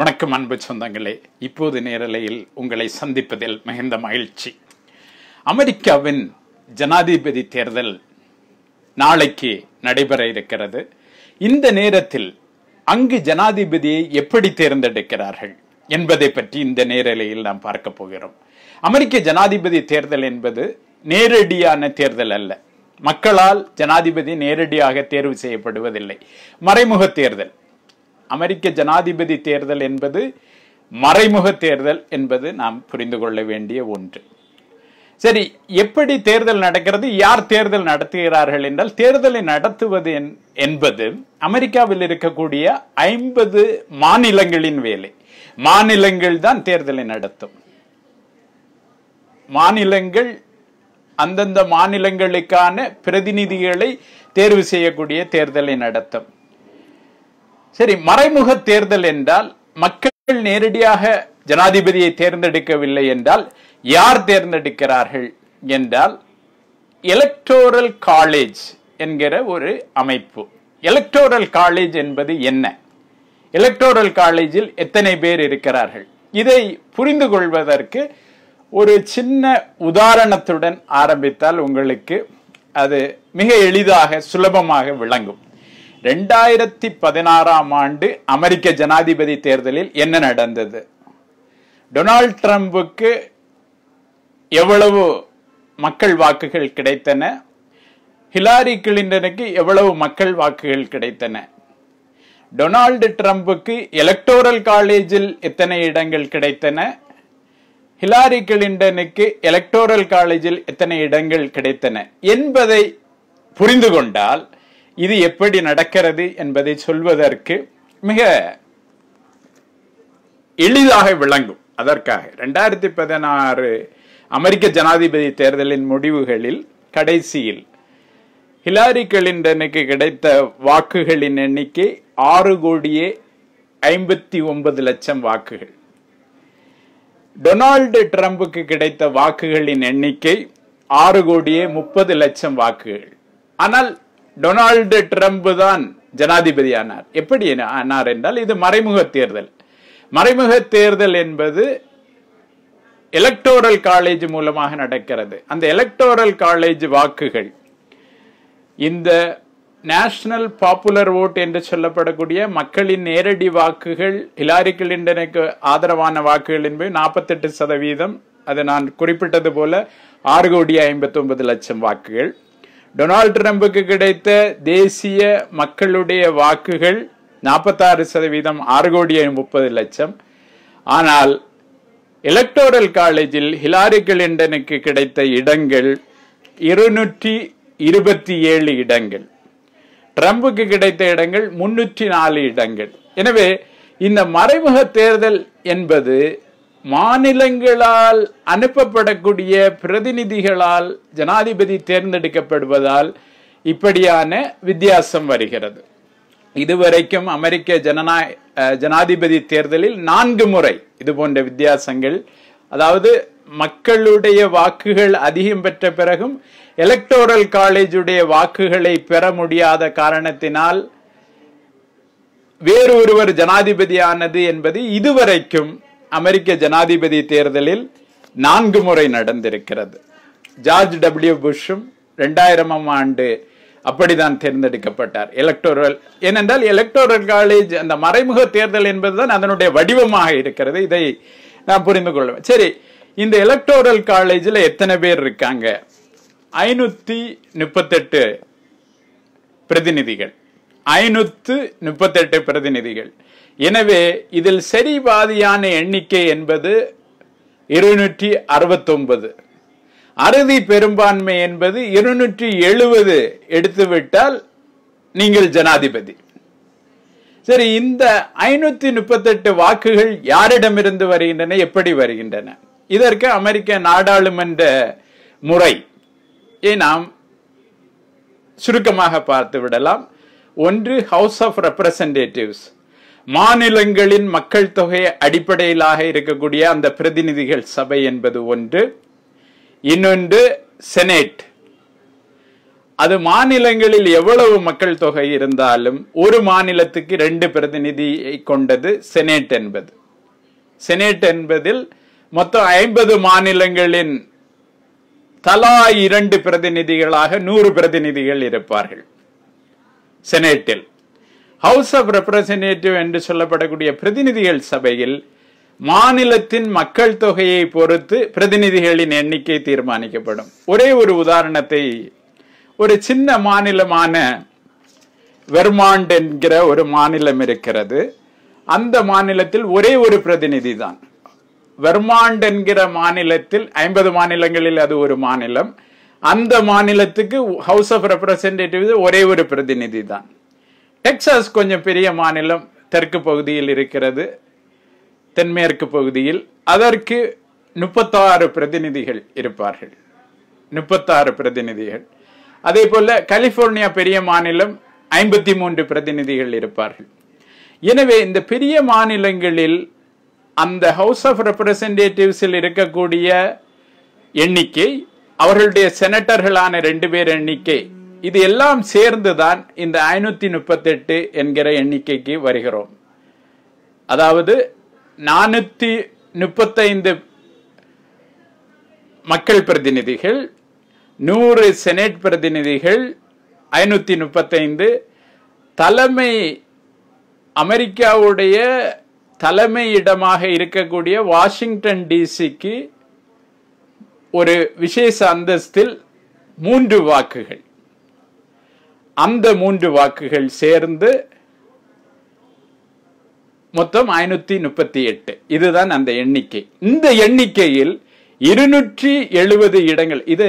வணக்கம் அன்பு சொந்தங்களே இப்போது நேரலையில் உங்களை சந்திப்பதில் மிகுந்த மகிழ்ச்சி அமெரிக்காவின் ஜனாதிபதி தேர்தல் நாளைக்கு நடைபெற இருக்கிறது இந்த நேரத்தில் அங்கு ஜனாதிபதியை எப்படி தேர்ந்தெடுக்கிறார்கள் என்பதை பற்றி இந்த நேரலையில் நாம் பார்க்க போகிறோம் அமெரிக்க ஜனாதிபதி தேர்தல் என்பது நேரடியான தேர்தல் அல்ல மக்களால் ஜனாதிபதி நேரடியாக தேர்வு செய்யப்படுவதில்லை மறைமுக தேர்தல் அமெரிக்க ஜனாதிபதி தேர்தல் என்பது மறைமுக தேர்தல் என்பது நாம் புரிந்து கொள்ள வேண்டிய ஒன்று சரி எப்படி தேர்தல் நடக்கிறது யார் தேர்தல் நடத்துகிறார்கள் என்றால் தேர்தலை நடத்துவது என்பது அமெரிக்காவில் இருக்கக்கூடிய ஐம்பது மாநிலங்களின் வேலை மாநிலங்கள் தான் தேர்தலை நடத்தும் மாநிலங்கள் அந்தந்த மாநிலங்களுக்கான பிரதிநிதிகளை தேர்வு செய்யக்கூடிய தேர்தலை நடத்தும் சரி மறைமுக தேர்தல் என்றால் மக்கள் நேரடியாக ஜனாதிபதியை தேர்ந்தெடுக்கவில்லை என்றால் யார் தேர்ந்தெடுக்கிறார்கள் என்றால் எலக்டோரல் காலேஜ் என்கிற ஒரு அமைப்பு எலக்டோரல் காலேஜ் என்பது என்ன எலக்டோரல் காலேஜில் எத்தனை பேர் இருக்கிறார்கள் இதை புரிந்து கொள்வதற்கு ஒரு சின்ன உதாரணத்துடன் ஆரம்பித்தால் உங்களுக்கு அது மிக எளிதாக சுலபமாக விளங்கும் ரெண்டாயிரத்தி பதினாறாம் ஆண்டு அமெரிக்க ஜனாதிபதி தேர்தலில் என்ன நடந்தது டொனால்ட் ட்ரம்புக்கு எவ்வளவு மக்கள் வாக்குகள் கிடைத்தன ஹிலாரி கிளின்டனுக்கு எவ்வளவு மக்கள் வாக்குகள் கிடைத்தன டொனால்டு ட்ரம்புக்கு எலக்டோரல் காலேஜில் எத்தனை இடங்கள் கிடைத்தன ஹிலாரி கிளின்டனுக்கு எலக்டோரல் காலேஜில் எத்தனை இடங்கள் கிடைத்தன என்பதை புரிந்து கொண்டால் இது எப்படி நடக்கிறது என்பதை சொல்வதற்கு மிக எளிதாக விளங்கும் அதற்காக ரெண்டாயிரத்தி பதினாறு அமெரிக்க ஜனாதிபதி தேர்தலின் முடிவுகளில் கடைசியில் ஹிலாரி கிளின்டனுக்கு கிடைத்த வாக்குகளின் எண்ணிக்கை ஆறு கோடியே ஐம்பத்தி ஒன்பது லட்சம் வாக்குகள் டொனால்டு ட்ரம்புக்கு கிடைத்த வாக்குகளின் எண்ணிக்கை ஆறு கோடியே முப்பது லட்சம் வாக்குகள் ஆனால் டொனால்டு ட்ரம்ப் தான் ஜனாதிபதியானார் எப்படி ஆனார் என்றால் இது மறைமுக தேர்தல் மறைமுக தேர்தல் என்பது எலக்டோரல் காலேஜ் மூலமாக நடக்கிறது அந்த எலக்டோரல் காலேஜ் வாக்குகள் இந்த நேஷனல் பாப்புலர் ஓட் என்று சொல்லப்படக்கூடிய மக்களின் நேரடி வாக்குகள் ஹிலாரி கிளின்டனுக்கு ஆதரவான வாக்குகள் என்பது நாற்பத்தெட்டு சதவீதம் அது நான் குறிப்பிட்டது போல ஆறு கோடி ஐம்பத்தி ஒன்பது லட்சம் வாக்குகள் டொனால்டு ட்ரம்புக்கு கிடைத்த தேசிய மக்களுடைய வாக்குகள் நாற்பத்தாறு சதவீதம் ஆறு கோடி முப்பது லட்சம் ஆனால் எலக்டோரல் காலேஜில் ஹிலாரி கிளின்டனுக்கு கிடைத்த இடங்கள் இருநூற்றி இருபத்தி ஏழு இடங்கள் ட்ரம்புக்கு கிடைத்த இடங்கள் முன்னூற்றி நாலு இடங்கள் எனவே இந்த மறைமுக தேர்தல் என்பது மாநிலங்களால் அனுப்பப்படக்கூடிய பிரதிநிதிகளால் ஜனாதிபதி தேர்ந்தெடுக்கப்படுவதால் இப்படியான வித்தியாசம் வருகிறது இதுவரைக்கும் அமெரிக்க ஜனநாய ஜனாதிபதி தேர்தலில் நான்கு முறை இது போன்ற வித்தியாசங்கள் அதாவது மக்களுடைய வாக்குகள் அதிகம் பெற்ற பிறகும் எலக்டோரல் காலேஜுடைய வாக்குகளை பெற முடியாத காரணத்தினால் வேறு ஒருவர் ஜனாதிபதியானது என்பது இதுவரைக்கும் அமெரிக்க ஜனாதிபதி தேர்தலில் நான்கு முறை நடந்திருக்கிறது ஜார்ஜ் டபிள்யூ புஷ்ஷும் ரெண்டாயிரமாம் ஆண்டு அப்படிதான் தேர்ந்தெடுக்கப்பட்டார் எலக்டோரல் ஏனென்றால் எலக்டோரல் காலேஜ் அந்த மறைமுக தேர்தல் என்பதுதான் அதனுடைய வடிவமாக இருக்கிறது இதை நான் புரிந்து கொள்வேன் சரி இந்த எலக்டோரல் காலேஜில் எத்தனை பேர் இருக்காங்க ஐநூற்றி முப்பத்தெட்டு பிரதிநிதிகள் ஐநூற்று முப்பத்தெட்டு பிரதிநிதிகள் எனவே இதில் சரிவாதியான எண்ணிக்கை என்பது இருநூற்றி அறுபத்தொன்பது அறுதி பெரும்பான்மை என்பது இருநூற்றி எழுபது எடுத்துவிட்டால் நீங்கள் ஜனாதிபதி சரி இந்த ஐநூத்தி முப்பத்தெட்டு வாக்குகள் யாரிடமிருந்து வருகின்றன எப்படி வருகின்றன இதற்கு அமெரிக்க நாடாளுமன்ற முறை நாம் சுருக்கமாக பார்த்து விடலாம் ஒன்று ஹவுஸ் ஆஃப் ரெப்ரசன்டேட்டிவ்ஸ் மாநிலங்களின் மக்கள் தொகை அடிப்படையிலாக இருக்கக்கூடிய அந்த பிரதிநிதிகள் சபை என்பது ஒன்று இன்னொன்று செனேட் அது மாநிலங்களில் எவ்வளவு மக்கள் தொகை இருந்தாலும் ஒரு மாநிலத்துக்கு ரெண்டு பிரதிநிதியை கொண்டது செனேட் என்பது செனேட் என்பதில் மொத்தம் ஐம்பது மாநிலங்களின் தலா இரண்டு பிரதிநிதிகளாக நூறு பிரதிநிதிகள் இருப்பார்கள் செனேட்டில் ஹவுஸ் ஆஃப் ரெப்ரசன்டேட்டிவ் என்று சொல்லப்படக்கூடிய பிரதிநிதிகள் சபையில் மாநிலத்தின் மக்கள் தொகையை பொறுத்து பிரதிநிதிகளின் எண்ணிக்கை தீர்மானிக்கப்படும் ஒரே ஒரு உதாரணத்தை ஒரு சின்ன மாநிலமான வெர்மாண்ட் என்கிற ஒரு மாநிலம் இருக்கிறது அந்த மாநிலத்தில் ஒரே ஒரு பிரதிநிதி தான் வெர்மாண்ட் என்கிற மாநிலத்தில் ஐம்பது மாநிலங்களில் அது ஒரு மாநிலம் அந்த மாநிலத்துக்கு ஹவுஸ் ஆஃப் ரெப்ரசன்டேட்டிவ் ஒரே ஒரு பிரதிநிதி தான் டெக்சாஸ் கொஞ்சம் பெரிய மாநிலம் தெற்கு பகுதியில் இருக்கிறது தென்மேற்கு பகுதியில் அதற்கு முப்பத்தாறு பிரதிநிதிகள் இருப்பார்கள் முப்பத்தாறு பிரதிநிதிகள் அதே போல கலிபோர்னியா பெரிய மாநிலம் ஐம்பத்தி மூன்று பிரதிநிதிகள் இருப்பார்கள் எனவே இந்த பெரிய மாநிலங்களில் அந்த ஹவுஸ் ஆஃப் ரெப்ரசன்டேட்டிவ்ஸில் இருக்கக்கூடிய எண்ணிக்கை அவர்களுடைய செனட்டர்களான ரெண்டு பேர் எண்ணிக்கை இது எல்லாம் சேர்ந்துதான் இந்த ஐநூற்றி முப்பத்தெட்டு என்கிற எண்ணிக்கைக்கு வருகிறோம் அதாவது நானூற்றி முப்பத்தைந்து மக்கள் பிரதிநிதிகள் நூறு செனட் பிரதிநிதிகள் ஐநூற்றி முப்பத்தைந்து தலைமை அமெரிக்காவுடைய தலைமையிடமாக இருக்கக்கூடிய வாஷிங்டன் டிசிக்கு ஒரு விசேஷ அந்தஸ்தில் மூன்று வாக்குகள் அந்த மூன்று வாக்குகள் சேர்ந்து மொத்தம் ஐநூத்தி முப்பத்தி எட்டு இதுதான் அந்த எண்ணிக்கை இந்த எண்ணிக்கையில் இருநூற்றி எழுபது இடங்கள் இது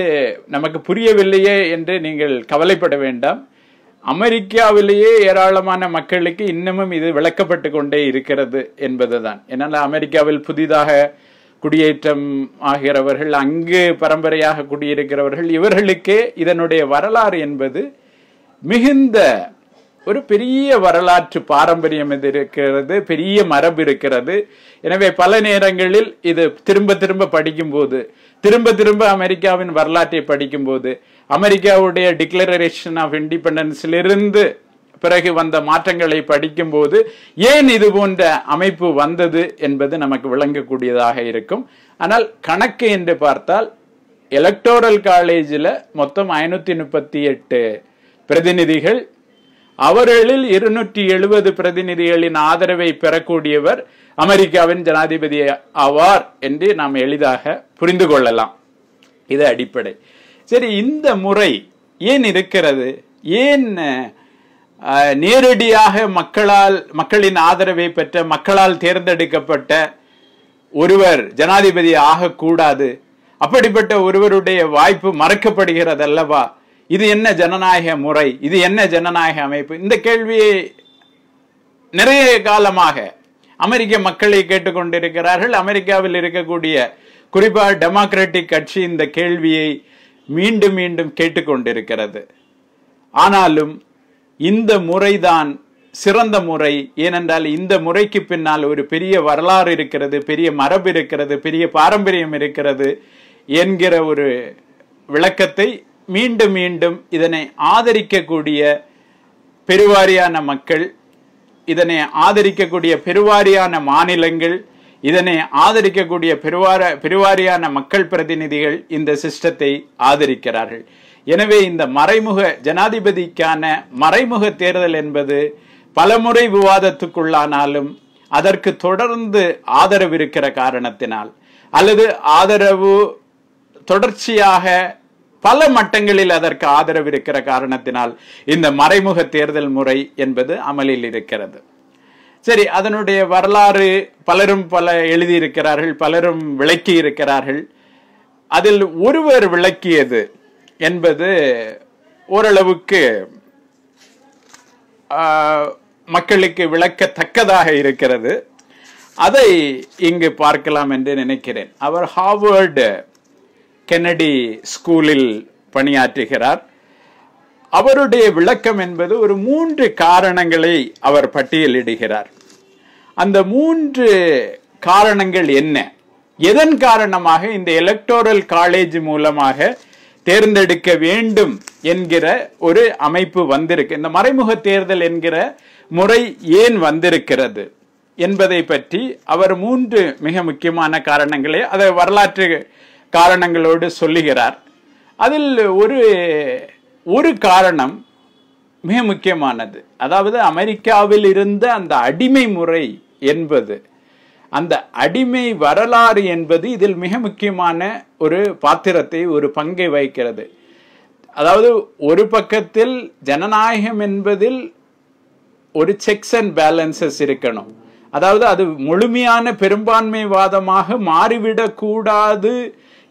நமக்கு புரியவில்லையே என்று நீங்கள் கவலைப்பட வேண்டாம் அமெரிக்காவிலேயே ஏராளமான மக்களுக்கு இன்னமும் இது விளக்கப்பட்டு கொண்டே இருக்கிறது என்பதுதான் என்னால் அமெரிக்காவில் புதிதாக குடியேற்றம் ஆகிறவர்கள் அங்கு பரம்பரையாக குடியிருக்கிறவர்கள் இவர்களுக்கே இதனுடைய வரலாறு என்பது மிகுந்த ஒரு பெரிய வரலாற்று பாரம்பரியம் இது இருக்கிறது பெரிய மரபு இருக்கிறது எனவே பல நேரங்களில் இது திரும்ப திரும்ப படிக்கும்போது திரும்ப திரும்ப அமெரிக்காவின் வரலாற்றை படிக்கும்போது அமெரிக்காவுடைய டிக்ளரேஷன் ஆஃப் இண்டிபெண்டன்ஸிலிருந்து பிறகு வந்த மாற்றங்களை படிக்கும்போது ஏன் இது போன்ற அமைப்பு வந்தது என்பது நமக்கு விளங்கக்கூடியதாக இருக்கும் ஆனால் கணக்கு என்று பார்த்தால் எலக்டோரல் காலேஜில் மொத்தம் ஐநூற்றி முப்பத்தி எட்டு பிரதிநிதிகள் அவர்களில் இருநூற்றி எழுபது பிரதிநிதிகளின் ஆதரவை பெறக்கூடியவர் அமெரிக்காவின் ஜனாதிபதி ஆவார் என்று நாம் எளிதாக புரிந்து கொள்ளலாம் இது அடிப்படை சரி இந்த முறை ஏன் இருக்கிறது ஏன் நேரடியாக மக்களால் மக்களின் ஆதரவை பெற்ற மக்களால் தேர்ந்தெடுக்கப்பட்ட ஒருவர் ஜனாதிபதி ஆகக்கூடாது அப்படிப்பட்ட ஒருவருடைய வாய்ப்பு மறக்கப்படுகிறது அல்லவா இது என்ன ஜனநாயக முறை இது என்ன ஜனநாயக அமைப்பு இந்த கேள்வியை நிறைய காலமாக அமெரிக்க மக்களை கேட்டுக்கொண்டிருக்கிறார்கள் அமெரிக்காவில் இருக்கக்கூடிய குறிப்பாக டெமோக்ராட்டிக் கட்சி இந்த கேள்வியை மீண்டும் மீண்டும் கேட்டுக்கொண்டிருக்கிறது ஆனாலும் இந்த முறைதான் சிறந்த முறை ஏனென்றால் இந்த முறைக்கு பின்னால் ஒரு பெரிய வரலாறு இருக்கிறது பெரிய மரபு இருக்கிறது பெரிய பாரம்பரியம் இருக்கிறது என்கிற ஒரு விளக்கத்தை மீண்டும் மீண்டும் இதனை ஆதரிக்கக்கூடிய பெருவாரியான மக்கள் இதனை ஆதரிக்கக்கூடிய பெருவாரியான மாநிலங்கள் இதனை ஆதரிக்கக்கூடிய பெருவார பெருவாரியான மக்கள் பிரதிநிதிகள் இந்த சிஸ்டத்தை ஆதரிக்கிறார்கள் எனவே இந்த மறைமுக ஜனாதிபதிக்கான மறைமுக தேர்தல் என்பது பலமுறை விவாதத்துக்குள்ளானாலும் அதற்கு தொடர்ந்து ஆதரவு இருக்கிற காரணத்தினால் அல்லது ஆதரவு தொடர்ச்சியாக பல மட்டங்களில் அதற்கு ஆதரவு இருக்கிற காரணத்தினால் இந்த மறைமுக தேர்தல் முறை என்பது அமலில் இருக்கிறது சரி அதனுடைய வரலாறு பலரும் பல எழுதியிருக்கிறார்கள் பலரும் விளக்கி இருக்கிறார்கள் அதில் ஒருவர் விளக்கியது என்பது ஓரளவுக்கு மக்களுக்கு விளக்கத்தக்கதாக இருக்கிறது அதை இங்கு பார்க்கலாம் என்று நினைக்கிறேன் அவர் ஹார்வர்டு கென்னடி ஸ்கூலில் பணியாற்றுகிறார் அவருடைய விளக்கம் என்பது ஒரு மூன்று காரணங்களை அவர் பட்டியலிடுகிறார் அந்த மூன்று காரணங்கள் என்ன எதன் காரணமாக இந்த எலக்டோரல் காலேஜ் மூலமாக தேர்ந்தெடுக்க வேண்டும் என்கிற ஒரு அமைப்பு வந்திருக்கு இந்த மறைமுக தேர்தல் என்கிற முறை ஏன் வந்திருக்கிறது என்பதை பற்றி அவர் மூன்று மிக முக்கியமான காரணங்களே அதை வரலாற்று காரணங்களோடு சொல்லுகிறார் அதில் ஒரு ஒரு காரணம் மிக முக்கியமானது அதாவது அமெரிக்காவில் இருந்த அந்த அடிமை முறை என்பது அந்த அடிமை வரலாறு என்பது இதில் மிக முக்கியமான ஒரு பாத்திரத்தை ஒரு பங்கை வகிக்கிறது அதாவது ஒரு பக்கத்தில் ஜனநாயகம் என்பதில் ஒரு செக்ஸ் அண்ட் பேலன்சஸ் இருக்கணும் அதாவது அது முழுமையான பெரும்பான்மைவாதமாக மாறிவிடக்கூடாது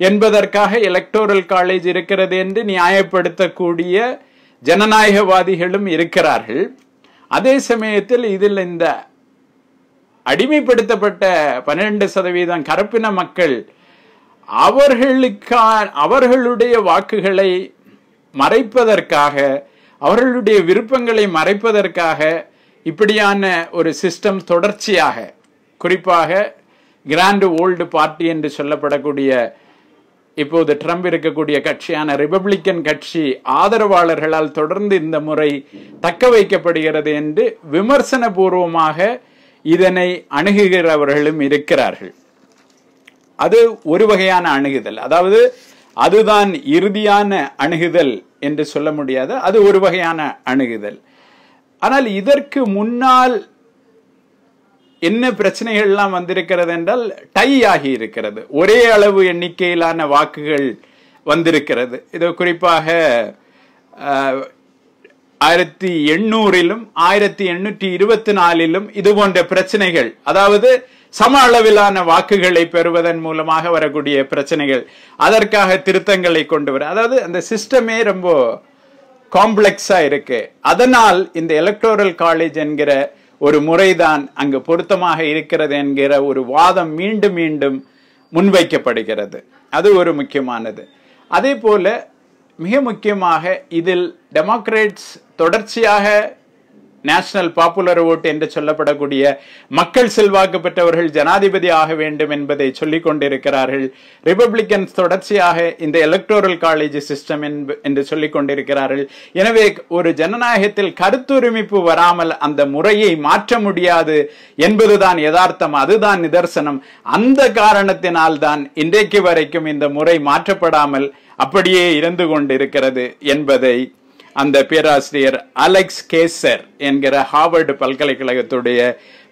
என்பதற்காக எலக்டோரல் காலேஜ் இருக்கிறது என்று நியாயப்படுத்தக்கூடிய ஜனநாயகவாதிகளும் இருக்கிறார்கள் அதே சமயத்தில் இதில் இந்த அடிமைப்படுத்தப்பட்ட பன்னிரண்டு சதவீதம் கரப்பின மக்கள் அவர்களுக்கான அவர்களுடைய வாக்குகளை மறைப்பதற்காக அவர்களுடைய விருப்பங்களை மறைப்பதற்காக இப்படியான ஒரு சிஸ்டம் தொடர்ச்சியாக குறிப்பாக கிராண்டு ஓல்டு பார்ட்டி என்று சொல்லப்படக்கூடிய இப்போது ட்ரம்ப் இருக்கக்கூடிய கட்சியான ரிபப்ளிக்கன் கட்சி ஆதரவாளர்களால் தொடர்ந்து இந்த முறை தக்க வைக்கப்படுகிறது என்று விமர்சன பூர்வமாக இதனை அணுகுகிறவர்களும் இருக்கிறார்கள் அது ஒரு வகையான அணுகுதல் அதாவது அதுதான் இறுதியான அணுகுதல் என்று சொல்ல முடியாது அது ஒரு வகையான அணுகுதல் ஆனால் இதற்கு முன்னால் என்ன பிரச்சனைகள்லாம் வந்திருக்கிறது என்றால் டை ஆகி இருக்கிறது ஒரே அளவு எண்ணிக்கையிலான வாக்குகள் வந்திருக்கிறது இது குறிப்பாக ஆயிரத்தி எண்ணூறிலும் ஆயிரத்தி எண்ணூற்றி இருபத்தி நாலிலும் இது போன்ற பிரச்சனைகள் அதாவது சம அளவிலான வாக்குகளை பெறுவதன் மூலமாக வரக்கூடிய பிரச்சனைகள் அதற்காக திருத்தங்களை கொண்டு வர அதாவது அந்த சிஸ்டமே ரொம்ப காம்ப்ளெக்ஸா இருக்கு அதனால் இந்த எலக்டோரல் காலேஜ் என்கிற ஒரு முறைதான் அங்கு பொருத்தமாக இருக்கிறது என்கிற ஒரு வாதம் மீண்டும் மீண்டும் முன்வைக்கப்படுகிறது அது ஒரு முக்கியமானது அதே போல மிக முக்கியமாக இதில் டெமோக்ரேட்ஸ் தொடர்ச்சியாக நேஷனல் பாப்புலர் ஓட் என்று சொல்லப்படக்கூடிய மக்கள் செல்வாக்கு பெற்றவர்கள் ஜனாதிபதி ஆக வேண்டும் என்பதை சொல்லிக் கொண்டிருக்கிறார்கள் ரிபப்ளிகன்ஸ் தொடர்ச்சியாக இந்த எலக்டோரல் காலேஜ் சிஸ்டம் என்று சொல்லிக் கொண்டிருக்கிறார்கள் எனவே ஒரு ஜனநாயகத்தில் கருத்துரிமைப்பு வராமல் அந்த முறையை மாற்ற முடியாது என்பதுதான் யதார்த்தம் அதுதான் நிதர்சனம் அந்த காரணத்தினால் தான் இன்றைக்கு வரைக்கும் இந்த முறை மாற்றப்படாமல் அப்படியே இருந்து கொண்டிருக்கிறது என்பதை அந்த பேராசிரியர் அலெக்ஸ் கேசர் என்கிற ஹார்வர்டு பல்கலைக்கழகத்துடைய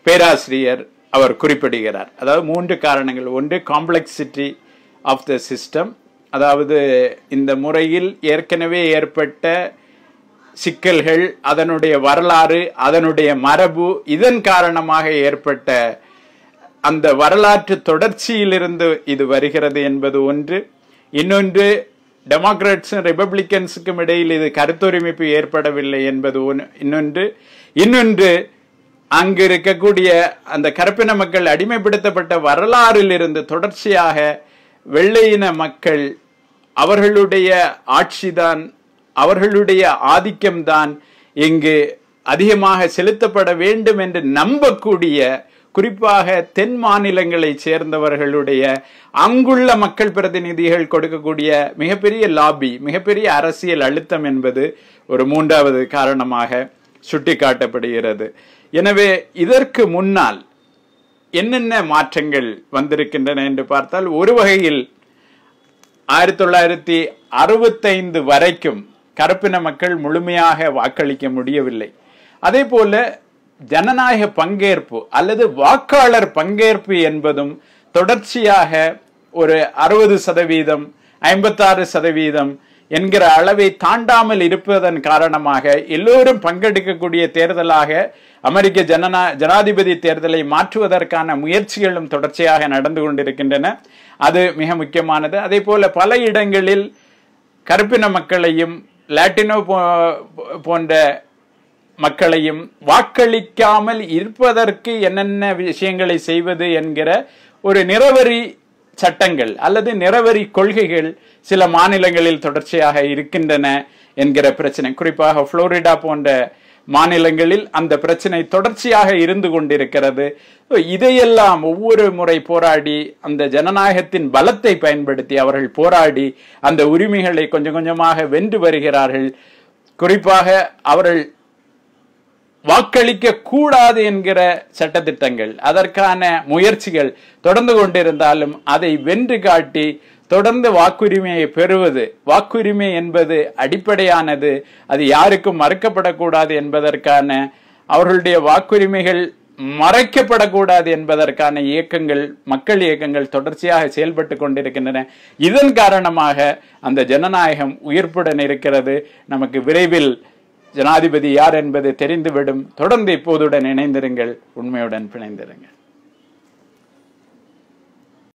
பேராசிரியர் அவர் குறிப்பிடுகிறார் அதாவது மூன்று காரணங்கள் ஒன்று காம்ப்ளெக்சிட்டி ஆஃப் த சிஸ்டம் அதாவது இந்த முறையில் ஏற்கனவே ஏற்பட்ட சிக்கல்கள் அதனுடைய வரலாறு அதனுடைய மரபு இதன் காரணமாக ஏற்பட்ட அந்த வரலாற்று தொடர்ச்சியிலிருந்து இது வருகிறது என்பது ஒன்று இன்னொன்று டெமோக்ராட்ஸும் ரிப்பப்ளிக்கன்ஸுக்கும் இடையில் இது கருத்துரிமைப்பு ஏற்படவில்லை என்பது இன்னொன்று இன்னொன்று அங்கு இருக்கக்கூடிய அந்த கருப்பின மக்கள் அடிமைப்படுத்தப்பட்ட வரலாறில் இருந்து தொடர்ச்சியாக வெள்ளையின மக்கள் அவர்களுடைய ஆட்சிதான் அவர்களுடைய ஆதிக்கம்தான் இங்கு அதிகமாக செலுத்தப்பட வேண்டும் என்று நம்பக்கூடிய குறிப்பாக தென் மாநிலங்களைச் சேர்ந்தவர்களுடைய அங்குள்ள மக்கள் பிரதிநிதிகள் கொடுக்கக்கூடிய மிகப்பெரிய லாபி மிகப்பெரிய அரசியல் அழுத்தம் என்பது ஒரு மூன்றாவது காரணமாக சுட்டிக்காட்டப்படுகிறது எனவே இதற்கு முன்னால் என்னென்ன மாற்றங்கள் வந்திருக்கின்றன என்று பார்த்தால் ஒரு வகையில் ஆயிரத்தி தொள்ளாயிரத்தி அறுபத்தைந்து வரைக்கும் கருப்பின மக்கள் முழுமையாக வாக்களிக்க முடியவில்லை அதே போல ஜனநாயக பங்கேற்பு அல்லது வாக்காளர் பங்கேற்பு என்பதும் தொடர்ச்சியாக ஒரு அறுபது சதவீதம் ஐம்பத்தாறு சதவீதம் என்கிற அளவை தாண்டாமல் இருப்பதன் காரணமாக எல்லோரும் பங்கெடுக்கக்கூடிய தேர்தலாக அமெரிக்க ஜனநா ஜனாதிபதி தேர்தலை மாற்றுவதற்கான முயற்சிகளும் தொடர்ச்சியாக நடந்து கொண்டிருக்கின்றன அது மிக முக்கியமானது அதே போல பல இடங்களில் கருப்பின மக்களையும் லாட்டினோ போன்ற மக்களையும் வாக்களிக்காமல் இருப்பதற்கு என்னென்ன விஷயங்களை செய்வது என்கிற ஒரு நிறவரி சட்டங்கள் அல்லது நிறவரி கொள்கைகள் சில மாநிலங்களில் தொடர்ச்சியாக இருக்கின்றன என்கிற பிரச்சனை குறிப்பாக புளோரிடா போன்ற மாநிலங்களில் அந்த பிரச்சனை தொடர்ச்சியாக இருந்து கொண்டிருக்கிறது இதையெல்லாம் ஒவ்வொரு முறை போராடி அந்த ஜனநாயகத்தின் பலத்தை பயன்படுத்தி அவர்கள் போராடி அந்த உரிமைகளை கொஞ்சம் கொஞ்சமாக வென்று வருகிறார்கள் குறிப்பாக அவர்கள் வாக்களிக்க கூடாது என்கிற சட்டத்திட்டங்கள் அதற்கான முயற்சிகள் தொடர்ந்து கொண்டிருந்தாலும் அதை வென்று காட்டி தொடர்ந்து வாக்குரிமையை பெறுவது வாக்குரிமை என்பது அடிப்படையானது அது யாருக்கும் மறுக்கப்படக்கூடாது என்பதற்கான அவர்களுடைய வாக்குரிமைகள் மறைக்கப்படக்கூடாது என்பதற்கான இயக்கங்கள் மக்கள் இயக்கங்கள் தொடர்ச்சியாக செயல்பட்டு கொண்டிருக்கின்றன இதன் காரணமாக அந்த ஜனநாயகம் உயிர்ப்புடன் இருக்கிறது நமக்கு விரைவில் ஜனாதிபதி யார் என்பது தெரிந்துவிடும் தொடர்ந்து இப்போதுடன் இணைந்திருங்கள் உண்மையுடன் பிணைந்திருங்கள்